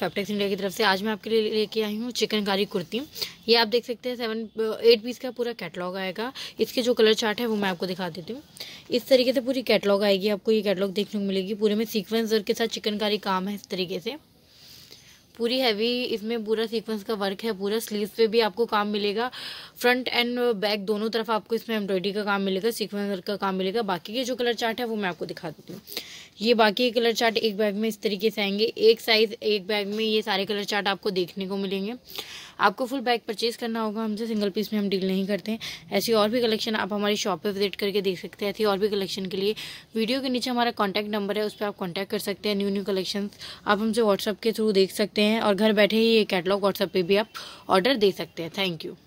fabrics India की तरफ से आज मैं आपके लिए लेके आई हूँ चिकनकारी कुर्ती ये आप देख सकते हैं सेवन एट पीस का पूरा कैटलॉग आएगा इसके जो कलर चार्ट है वो मैं आपको दिखा देती हूँ इस तरीके से पूरी कैटलॉग आएगी आपको ये कैटलॉग देखने को मिलेगी पूरे में सीक्वेंस के साथ चिकनकारी काम है इस तरीके से पूरी हैवी इसमें पूरा सीक्वेंस का वर्क है पूरा स्लीव्स पे भी आपको काम मिलेगा फ्रंट एंड बैक दोनों तरफ आपको इसमें एम्ब्रॉयडरी का काम मिलेगा सीक्वेंस वर्क का काम मिलेगा बाकी के जो कलर चार्ट है वो मैं आपको दिखा देती हूँ ये बाकी कलर चार्ट एक बैग में इस तरीके से आएंगे एक साइज़ एक बैग में ये सारे कलर चार्ट आपको देखने को मिलेंगे आपको फुल बैग परचेज करना होगा हमसे सिंगल पीस में हम डील नहीं करते हैं ऐसी और भी कलेक्शन आप हमारी शॉप पे विजिट करके देख सकते हैं ऐसी और भी कलेक्शन के लिए वीडियो के नीचे हमारा कॉन्टैक्ट नंबर है उस पर आप कॉन्टैक्ट कर सकते हैं न्यू न्यू कलेक्शन आप हमसे व्हाट्सअप के थ्रू देख सकते हैं हैं और घर बैठे ही ये कैटलॉग व्हाट्सएप पे भी आप ऑर्डर दे सकते हैं थैंक यू